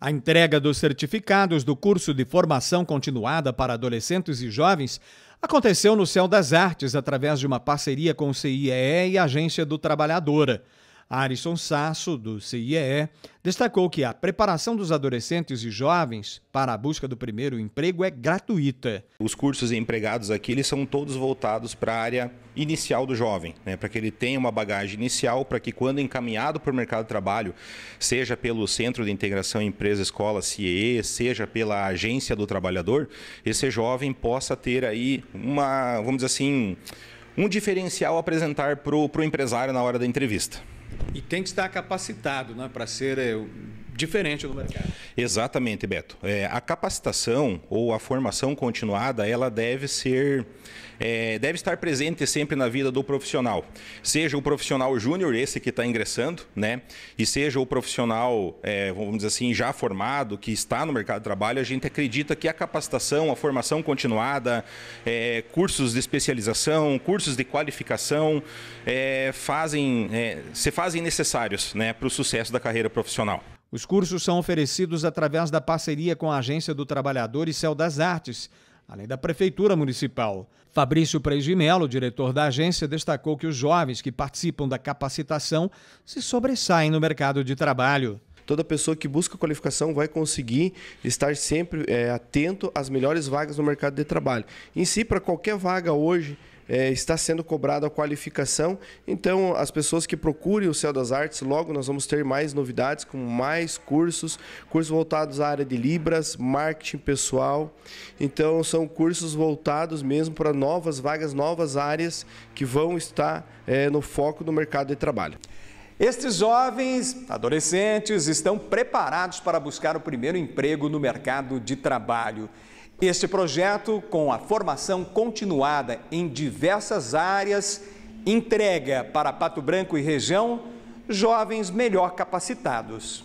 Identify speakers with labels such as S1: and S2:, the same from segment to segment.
S1: A entrega dos certificados do curso de formação continuada para adolescentes e jovens aconteceu no Céu das Artes através de uma parceria com o CIEE e a Agência do Trabalhadora. Arison Sasso, do CIEE, destacou que a preparação
S2: dos adolescentes e jovens para a busca do primeiro emprego é gratuita. Os cursos empregados aqui eles são todos voltados para a área inicial do jovem, né? para que ele tenha uma bagagem inicial, para que quando encaminhado para o mercado de trabalho, seja pelo Centro de Integração Empresa-Escola, CIE, seja pela Agência do Trabalhador, esse jovem possa ter aí uma, vamos dizer assim, um diferencial a apresentar para o empresário na hora da entrevista.
S1: E tem que estar capacitado né, para ser eh, diferente do
S2: mercado. Exatamente, Beto. É, a capacitação ou a formação continuada, ela deve ser, é, deve estar presente sempre na vida do profissional. Seja o profissional júnior, esse que está ingressando, né? E seja o profissional, é, vamos dizer assim, já formado, que está no mercado de trabalho, a gente acredita que a capacitação, a formação continuada, é, cursos de especialização, cursos de qualificação, é, fazem, é, se fazem necessários né, para o sucesso da carreira profissional.
S1: Os cursos são oferecidos através da parceria com a Agência do Trabalhador e Céu das Artes, além da Prefeitura Municipal. Fabrício Preis de Melo, diretor da agência, destacou que os jovens que participam da capacitação se sobressaem no mercado de trabalho toda pessoa que busca qualificação
S3: vai conseguir estar sempre é, atento às melhores vagas no mercado de trabalho. Em si, para qualquer vaga hoje, é, está sendo cobrada a qualificação. Então, as pessoas que procurem o Céu das Artes, logo nós vamos ter mais novidades, com mais cursos, cursos voltados à área de Libras, marketing pessoal. Então, são cursos voltados mesmo para novas vagas, novas áreas que vão estar é, no foco do mercado
S1: de trabalho. Estes jovens, adolescentes, estão preparados para buscar o primeiro emprego no mercado de trabalho. Este projeto, com a formação continuada em diversas áreas, entrega para Pato Branco e região jovens melhor capacitados.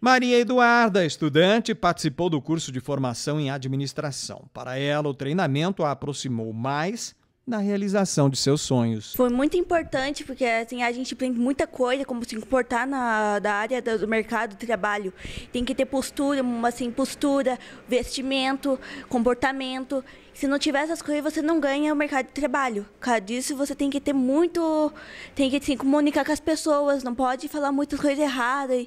S1: Maria Eduarda, estudante, participou do curso de formação em administração. Para ela, o treinamento a aproximou mais na realização de seus sonhos.
S4: Foi muito importante porque assim a gente aprende muita coisa como se comportar na da área do mercado de trabalho. Tem que ter postura, assim postura, vestimento, comportamento. Se não tiver essas coisas, você não ganha o mercado de trabalho. Por causa disso, você tem que ter muito, tem que se assim, comunicar com as pessoas, não pode falar muitas coisas erradas.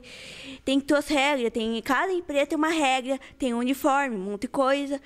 S4: Tem que ter as regras, tem cada empresa tem uma regra, tem um uniforme, muita monte de coisa.